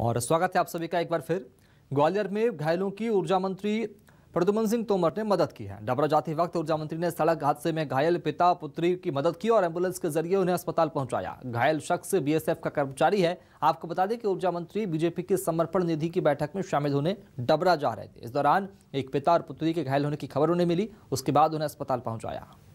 और स्वागत है आप सभी का एक बार फिर ग्वालियर में घायलों की ऊर्जा मंत्री प्रद्युमन सिंह तोमर ने मदद की है डबरा जाते वक्त ऊर्जा मंत्री ने सड़क हादसे में घायल पिता पुत्री की मदद की और एम्बुलेंस के जरिए उन्हें अस्पताल पहुंचाया घायल शख्स बीएसएफ का कर्मचारी है आपको बता दें कि ऊर्जा मंत्री बीजेपी के समर्पण निधि की बैठक में शामिल होने डबरा जा रहे थे इस दौरान एक पिता और पुत्री के घायल होने की खबर उन्हें मिली उसके बाद उन्हें अस्पताल पहुंचाया